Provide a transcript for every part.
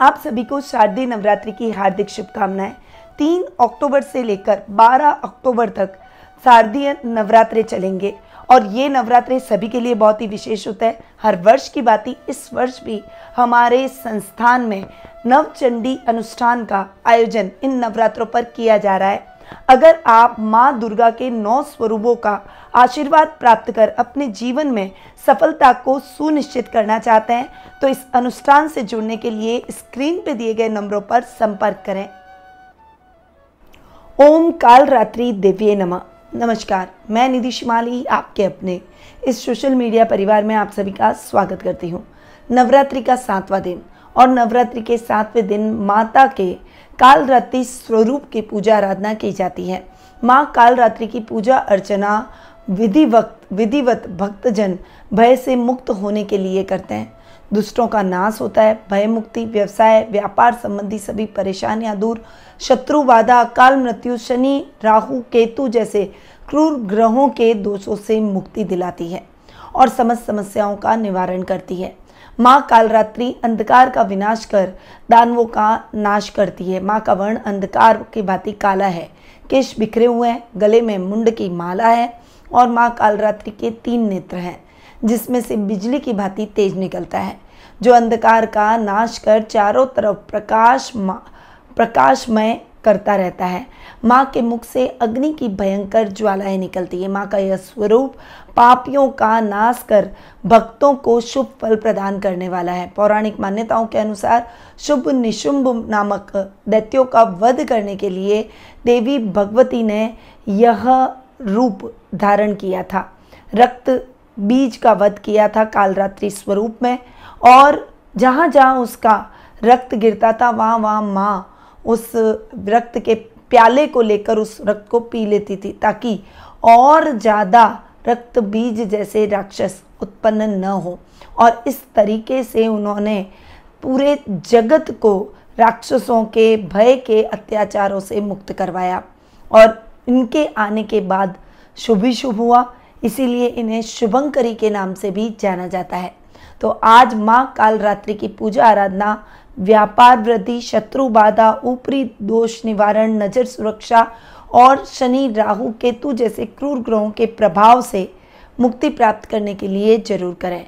आप सभी को शारदीय नवरात्रि की हार्दिक शुभकामनाएं तीन अक्टूबर से लेकर बारह अक्टूबर तक शारदीय नवरात्रे चलेंगे और ये नवरात्रे सभी के लिए बहुत ही विशेष होता है हर वर्ष की बात ही इस वर्ष भी हमारे संस्थान में नवचंडी अनुष्ठान का आयोजन इन नवरात्रों पर किया जा रहा है अगर आप माँ दुर्गा के नौ स्वरूपों का आशीर्वाद प्राप्त कर अपने जीवन में सफलता को सुनिश्चित करना चाहते हैं तो इस अनुष्ठान से जुड़ने के लिए स्क्रीन पर दिए गए नंबरों पर संपर्क करें ओम काल रात्रि देवी नम नमस्कार मैं निधि शिमाली आपके अपने इस सोशल मीडिया परिवार में आप सभी का स्वागत करती हूँ नवरात्रि का सातवां दिन और नवरात्रि के सातवें दिन माता के कालरात्रि स्वरूप की पूजा आराधना की जाती है माँ कालरात्रि की पूजा अर्चना विधिवक्त विधिवत भक्तजन भय से मुक्त होने के लिए करते हैं दुष्टों का नाश होता है भय मुक्ति व्यवसाय व्यापार संबंधी सभी परेशानियां दूर शत्रु बाधा काल मृत्यु शनि राहु केतु जैसे क्रूर ग्रहों के दोषों से मुक्ति दिलाती है और समस्त समस्याओं का निवारण करती है माँ कालरात्रि अंधकार का विनाश कर दानवों का नाश करती है माँ का वर्ण अंधकार की भांति काला है केश बिखरे हुए हैं गले में मुंड की माला है और माँ कालरात्रि के तीन नेत्र हैं जिसमें से बिजली की भांति तेज निकलता है जो अंधकार का नाश कर चारों तरफ प्रकाश प्रकाशमय करता रहता है माँ के मुख से अग्नि की भयंकर ज्वालाएं निकलती है माँ का यह स्वरूप पापियों का नाश कर भक्तों को शुभ फल प्रदान करने वाला है पौराणिक मान्यताओं के अनुसार शुभ निशुंभ नामक दैत्यों का वध करने के लिए देवी भगवती ने यह रूप धारण किया था रक्त बीज का वध किया था कालरात्रि स्वरूप में और जहाँ जहाँ उसका रक्त गिरता था वहाँ वहाँ माँ उस रक्त के प्याले को लेकर उस रक्त को पी लेती थी ताकि और ज़्यादा रक्त बीज जैसे राक्षस उत्पन्न न हो और इस तरीके से उन्होंने पूरे जगत को राक्षसों के भय के अत्याचारों से मुक्त करवाया और इनके आने के बाद शुभ ही शुभ हुआ इसीलिए इन्हें शुभंकरी के नाम से भी जाना जाता है तो आज माँ कालरात्रि की पूजा आराधना व्यापार वृद्धि शत्रु बाधा ऊपरी दोष निवारण नजर सुरक्षा और शनि राहु केतु जैसे क्रूर ग्रहों के प्रभाव से मुक्ति प्राप्त करने के लिए जरूर करें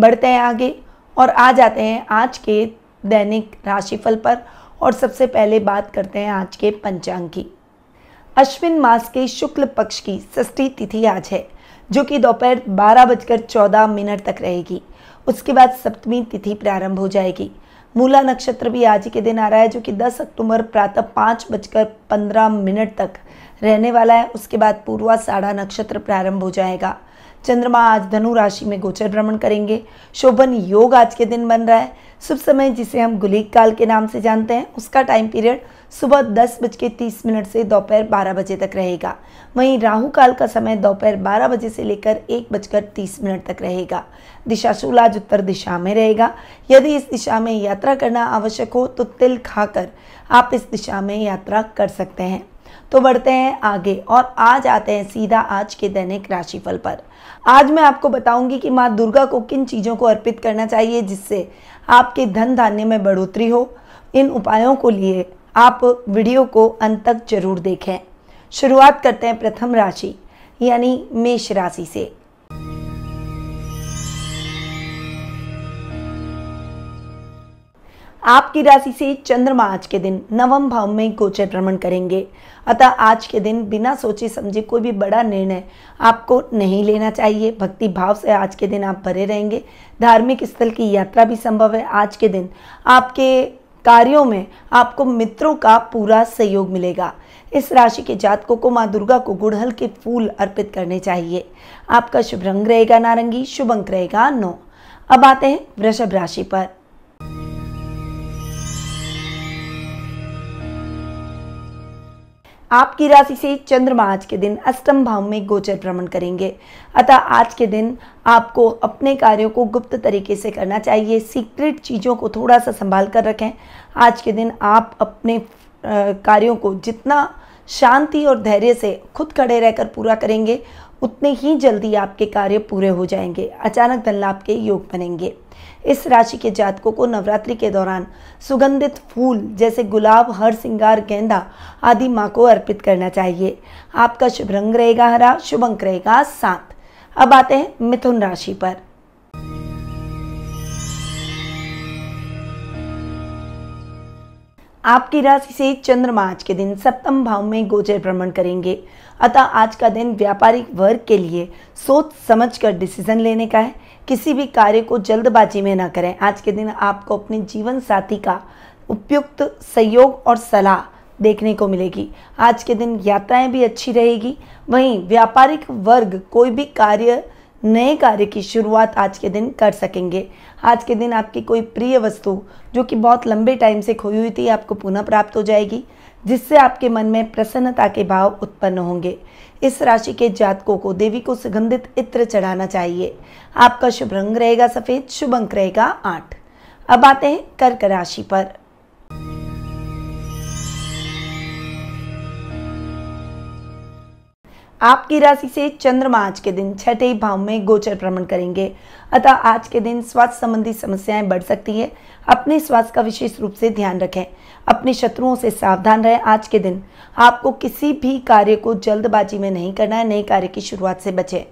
बढ़ते हैं आगे और आ जाते हैं आज के दैनिक राशिफल पर और सबसे पहले बात करते हैं आज के पंचांग की अश्विन मास के शुक्ल पक्ष की षष्ठी तिथि आज है जो कि दोपहर बारह बजकर चौदह मिनट तक रहेगी उसके बाद सप्तमी तिथि प्रारंभ हो जाएगी मूला नक्षत्र भी आज के दिन आ रहा है जो कि 10 अक्टूबर प्रातः पाँच बजकर पंद्रह मिनट तक रहने वाला है उसके बाद पूर्वा साढ़ा नक्षत्र प्रारंभ हो जाएगा चंद्रमा आज धनु राशि में गोचर भ्रमण करेंगे शोभन योग आज के दिन बन रहा है शुभ समय जिसे हम गुलीक काल के नाम से जानते हैं उसका टाइम पीरियड सुबह दस बज के तीस मिनट से दोपहर बारह बजे तक रहेगा वहीं राहु काल का समय दोपहर बारह बजे से लेकर एक बजकर तीस मिनट तक रहेगा दिशा शूल आज उत्तर दिशा में रहेगा यदि इस दिशा में यात्रा करना आवश्यक हो तो तिल खाकर आप इस दिशा में यात्रा कर सकते हैं तो बढ़ते हैं आगे और आज आते हैं सीधा आज के दैनिक राशिफल पर आज मैं आपको बताऊंगी कि माँ दुर्गा को किन चीज़ों को अर्पित करना चाहिए जिससे आपके धन धान्य में बढ़ोतरी हो इन उपायों को लिए आप वीडियो को अंत तक जरूर देखें शुरुआत करते हैं प्रथम राशि यानी मेष राशि से आपकी राशि से चंद्रमा आज के दिन नवम भाव में गोचर भ्रमण करेंगे अतः आज के दिन बिना सोचे समझे कोई भी बड़ा निर्णय आपको नहीं लेना चाहिए भक्ति भाव से आज के दिन आप भरे रहेंगे धार्मिक स्थल की यात्रा भी संभव है आज के दिन आपके कार्यों में आपको मित्रों का पूरा सहयोग मिलेगा इस राशि के जातकों को माँ दुर्गा को गुड़हल के फूल अर्पित करने चाहिए आपका शुभ रंग रहेगा नारंगी शुभ अंक रहेगा नौ अब आते हैं वृषभ राशि पर आपकी राशि से चंद्रमा आज के दिन अष्टम भाव में गोचर भ्रमण करेंगे अतः आज के दिन आपको अपने कार्यों को गुप्त तरीके से करना चाहिए सीक्रेट चीज़ों को थोड़ा सा संभाल कर रखें आज के दिन आप अपने कार्यों को जितना शांति और धैर्य से खुद खड़े रहकर पूरा करेंगे उतने ही जल्दी आपके कार्य पूरे हो जाएंगे अचानक धन लाभ के योग बनेंगे इस राशि के जातकों को नवरात्रि के दौरान सुगंधित फूल जैसे गुलाब हर सिंगार गेंदा आदि माँ को अर्पित करना चाहिए आपका शुभ रंग रहेगा हरा शुभ अंक रहेगा सात अब आते हैं मिथुन राशि पर आपकी राशि से चंद्रमा आज के दिन सप्तम भाव में गोचर भ्रमण करेंगे अतः आज का दिन व्यापारिक वर्ग के लिए सोच समझ कर डिसीजन लेने का है किसी भी कार्य को जल्दबाजी में ना करें आज के दिन आपको अपने जीवन साथी का उपयुक्त सहयोग और सलाह देखने को मिलेगी आज के दिन यात्राएं भी अच्छी रहेगी वहीं व्यापारिक वर्ग कोई भी कार्य नए कार्य की शुरुआत आज के दिन कर सकेंगे आज के दिन आपकी कोई प्रिय वस्तु जो कि बहुत लंबे टाइम से खोई हुई थी आपको पुनः प्राप्त हो जाएगी जिससे आपके मन में प्रसन्नता के भाव उत्पन्न होंगे इस राशि के जातकों को देवी को सुगंधित इत्र चढ़ाना चाहिए आपका शुभ रंग रहेगा सफ़ेद शुभ अंक रहेगा आठ अब आते हैं कर्क राशि पर आपकी राशि से चंद्रमा आज के दिन छठे भाव में गोचर भ्रमण करेंगे अतः आज के दिन स्वास्थ्य संबंधी समस्याएं बढ़ सकती है अपने स्वास्थ्य का विशेष रूप से ध्यान रखें अपने शत्रुओं से सावधान रहें आज के दिन आपको किसी भी कार्य को जल्दबाजी में नहीं करना है नए कार्य की शुरुआत से बचें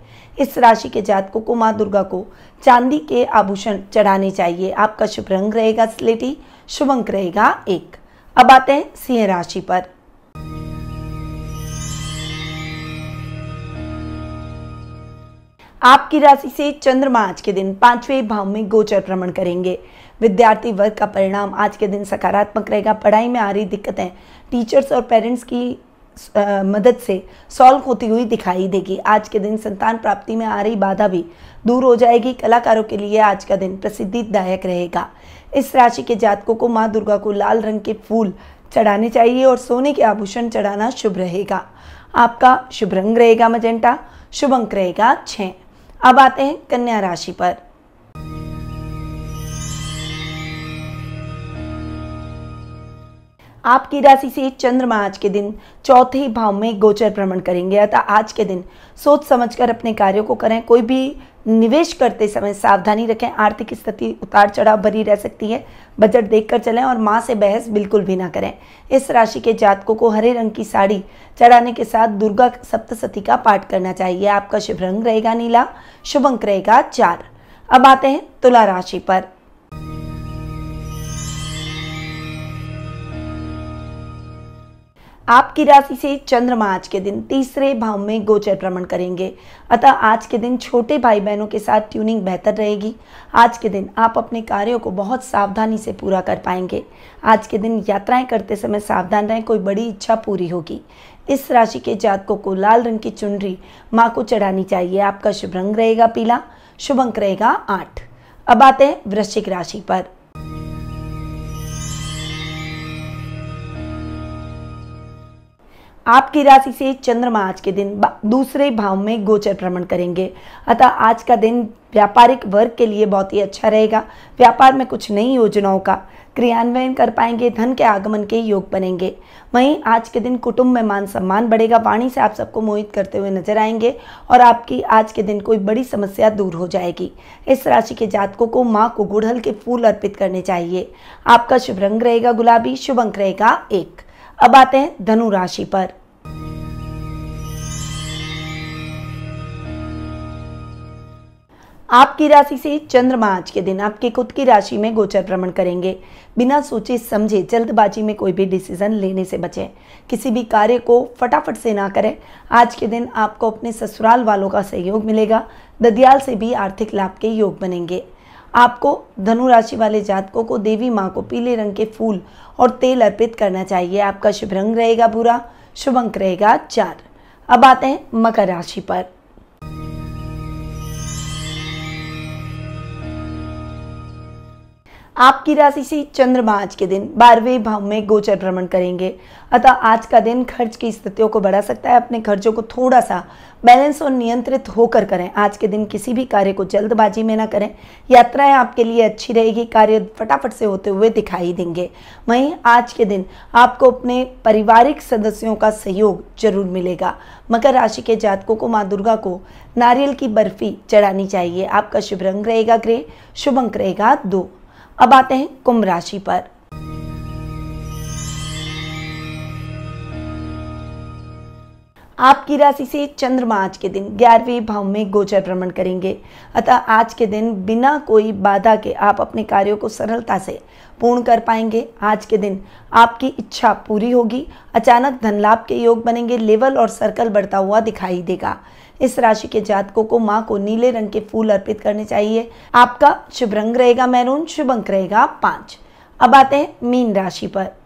इस राशि के जातकों को माँ दुर्गा को चांदी के आभूषण चढ़ाने चाहिए आपका शुभ रंग रहेगा स्लेटी शुभ अंक रहेगा एक अब आते हैं सिंह राशि पर आपकी राशि से चंद्रमा आज के दिन पांचवें भाव में गोचर भ्रमण करेंगे विद्यार्थी वर्ग का परिणाम आज के दिन सकारात्मक रहेगा पढ़ाई में आ रही दिक्कतें टीचर्स और पेरेंट्स की आ, मदद से सॉल्व होती हुई दिखाई देगी आज के दिन संतान प्राप्ति में आ रही बाधा भी दूर हो जाएगी कलाकारों के लिए आज का दिन प्रसिद्धिदायक रहेगा इस राशि के जातकों को माँ दुर्गा को लाल रंग के फूल चढ़ाने चाहिए और सोने के आभूषण चढ़ाना शुभ रहेगा आपका शुभ रंग रहेगा मजेंटा शुभ अंक रहेगा छः अब आते हैं कन्या राशि पर आपकी राशि से चंद्रमा आज के दिन चौथे भाव में गोचर भ्रमण करेंगे अतः आज के दिन सोच समझकर अपने कार्यों को करें कोई भी निवेश करते समय सावधानी रखें आर्थिक स्थिति उतार चढ़ाव भरी रह सकती है बजट देखकर चलें और माँ से बहस बिल्कुल भी ना करें इस राशि के जातकों को हरे रंग की साड़ी चढ़ाने के साथ दुर्गा सप्तशती का पाठ करना चाहिए आपका शुभ रंग रहेगा नीला शुभ अंक रहेगा चार अब आते हैं तुला राशि पर आपकी राशि से चंद्रमा आज के दिन तीसरे भाव में गोचर भ्रमण करेंगे अतः आज के दिन छोटे भाई बहनों के साथ ट्यूनिंग बेहतर रहेगी आज के दिन आप अपने कार्यों को बहुत सावधानी से पूरा कर पाएंगे आज के दिन यात्राएं करते समय सावधान रहें कोई बड़ी इच्छा पूरी होगी इस राशि के जातकों को लाल रंग की चुनरी माँ को चढ़ानी चाहिए आपका शुभ रंग रहेगा पीला शुभ अंक रहेगा आठ अब आते हैं वृश्चिक राशि पर आपकी राशि से चंद्रमा आज के दिन दूसरे भाव में गोचर भ्रमण करेंगे अतः आज का दिन व्यापारिक वर्ग के लिए बहुत ही अच्छा रहेगा व्यापार में कुछ नई योजनाओं का क्रियान्वयन कर पाएंगे धन के आगमन के योग बनेंगे वहीं आज के दिन कुटुंब में मान सम्मान बढ़ेगा वाणी से आप सबको मोहित करते हुए नजर आएंगे और आपकी आज के दिन कोई बड़ी समस्या दूर हो जाएगी इस राशि के जातकों को माँ को गुड़हल के फूल अर्पित करने चाहिए आपका शुभ रंग रहेगा गुलाबी शुभ अंक रहेगा एक अब आते हैं धनु राशि पर आपकी राशि से चंद्रमा आज के दिन आपके खुद की राशि में गोचर भ्रमण करेंगे बिना सोचे समझे जल्दबाजी में कोई भी डिसीजन लेने से बचें किसी भी कार्य को फटाफट से ना करें आज के दिन आपको अपने ससुराल वालों का सहयोग मिलेगा ददियाल से भी आर्थिक लाभ के योग बनेंगे आपको धनु राशि वाले जातकों को देवी माँ को पीले रंग के फूल और तेल अर्पित करना चाहिए आपका शुभ रंग रहेगा बुरा शुभ अंक रहेगा चार अब आते हैं मकर राशि पर आपकी राशि से चंद्रमा आज के दिन बारहवें भाव में गोचर भ्रमण करेंगे अतः आज का दिन खर्च की स्थितियों को बढ़ा सकता है अपने खर्चों को थोड़ा सा बैलेंस और नियंत्रित होकर करें आज के दिन किसी भी कार्य को जल्दबाजी में ना करें यात्राएं आपके लिए अच्छी रहेगी कार्य फटाफट से होते हुए दिखाई देंगे वहीं आज के दिन आपको अपने पारिवारिक सदस्यों का सहयोग जरूर मिलेगा मकर राशि के जातकों को माँ दुर्गा को नारियल की बर्फी चढ़ानी चाहिए आपका शुभ रंग रहेगा ग्रे शुभ अंक रहेगा दो अब आते हैं कुंभ राशि पर आपकी राशि से चंद्रमा आज के दिन ग्यारहवें भाव में गोचर भ्रमण करेंगे अतः आज के दिन बिना कोई बाधा के आप अपने कार्यों को सरलता से पूर्ण कर पाएंगे आज के दिन आपकी इच्छा पूरी होगी अचानक धन लाभ के योग बनेंगे लेवल और सर्कल बढ़ता हुआ दिखाई देगा इस राशि के जातकों को माँ को नीले रंग के फूल अर्पित करने चाहिए आपका शुभ रंग रहेगा मैरून शुभ अंक रहेगा पांच अब आते हैं मीन राशि पर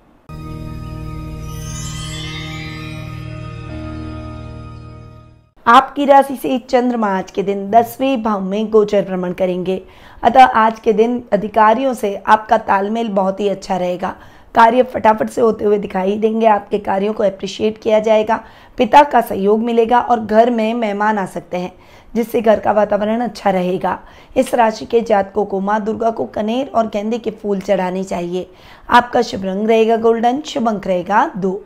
आपकी राशि से चंद्रमा आज के दिन दसवें भाव में गोचर भ्रमण करेंगे अतः आज के दिन अधिकारियों से आपका तालमेल बहुत ही अच्छा रहेगा कार्य फटाफट से होते हुए दिखाई देंगे आपके कार्यों को अप्रिशिएट किया जाएगा पिता का सहयोग मिलेगा और घर में मेहमान आ सकते हैं जिससे घर का वातावरण अच्छा रहेगा इस राशि के जातकों को माँ दुर्गा को कनेर और गेंदे के फूल चढ़ाने चाहिए आपका शुभ रंग रहेगा गोल्डन शुभ अंक रहेगा दो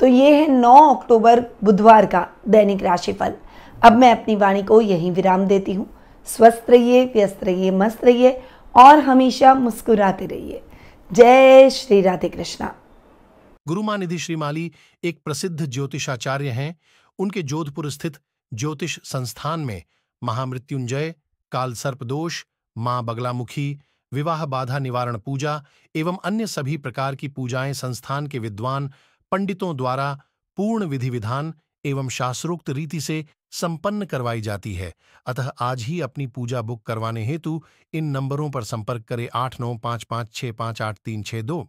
तो ये है 9 अक्टूबर बुधवार का दैनिक राशिफल अब मैं अपनी वाणी को यहीं विराम देती हूँ स्वस्थ रहिए व्यस्त रहिए मस्त रहिए और हमेशा मुस्कुराते रहिए जय श्री राधे कृष्णा गुरु श्री माली एक प्रसिद्ध ज्योतिषाचार्य हैं उनके जोधपुर स्थित ज्योतिष संस्थान में महामृत्युंजय काल सर्पदोष मां बगलामुखी विवाह बाधा निवारण पूजा एवं अन्य सभी प्रकार की पूजाएं संस्थान के विद्वान पंडितों द्वारा पूर्ण विधि विधान एवं शास्त्रोक्त रीति से संपन्न करवाई जाती है अतः आज ही अपनी पूजा बुक करवाने हेतु इन नंबरों पर संपर्क करें आठ नौ पाँच पाँच छः पाँच आठ तीन छः दो